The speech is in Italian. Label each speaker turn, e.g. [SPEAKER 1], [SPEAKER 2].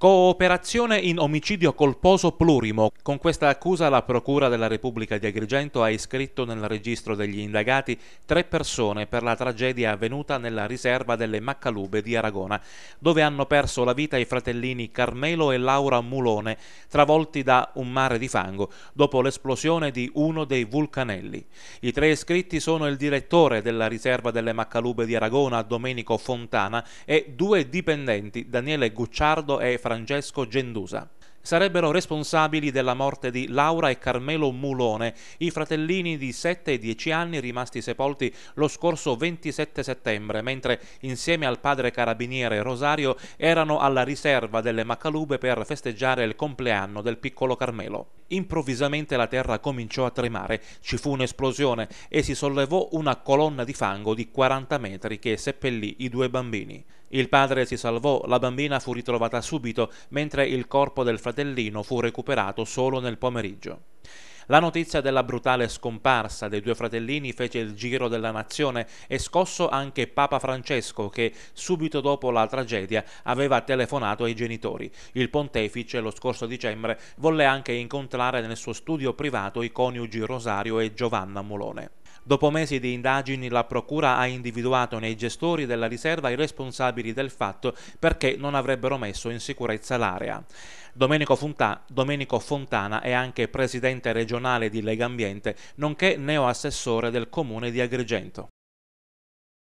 [SPEAKER 1] Cooperazione in omicidio colposo plurimo. Con questa accusa la Procura della Repubblica di Agrigento ha iscritto nel registro degli indagati tre persone per la tragedia avvenuta nella riserva delle Maccalube di Aragona, dove hanno perso la vita i fratellini Carmelo e Laura Mulone, travolti da un mare di fango dopo l'esplosione di uno dei vulcanelli. I tre iscritti sono il direttore della riserva delle Maccalube di Aragona, Domenico Fontana, e due dipendenti, Daniele Gucciardo e Francesco Francesco Gendusa. Sarebbero responsabili della morte di Laura e Carmelo Mulone, i fratellini di 7 e 10 anni rimasti sepolti lo scorso 27 settembre, mentre insieme al padre carabiniere Rosario erano alla riserva delle Macalube per festeggiare il compleanno del piccolo Carmelo. Improvvisamente la terra cominciò a tremare, ci fu un'esplosione e si sollevò una colonna di fango di 40 metri che seppellì i due bambini. Il padre si salvò, la bambina fu ritrovata subito, mentre il corpo del fratellino fu recuperato solo nel pomeriggio. La notizia della brutale scomparsa dei due fratellini fece il giro della nazione e scosso anche Papa Francesco che, subito dopo la tragedia, aveva telefonato ai genitori. Il pontefice, lo scorso dicembre, volle anche incontrare nel suo studio privato i coniugi Rosario e Giovanna Molone. Dopo mesi di indagini la Procura ha individuato nei gestori della riserva i responsabili del fatto perché non avrebbero messo in sicurezza l'area. Domenico, Fonta, Domenico Fontana è anche presidente regionale di Legambiente, nonché neo assessore del comune di Agrigento.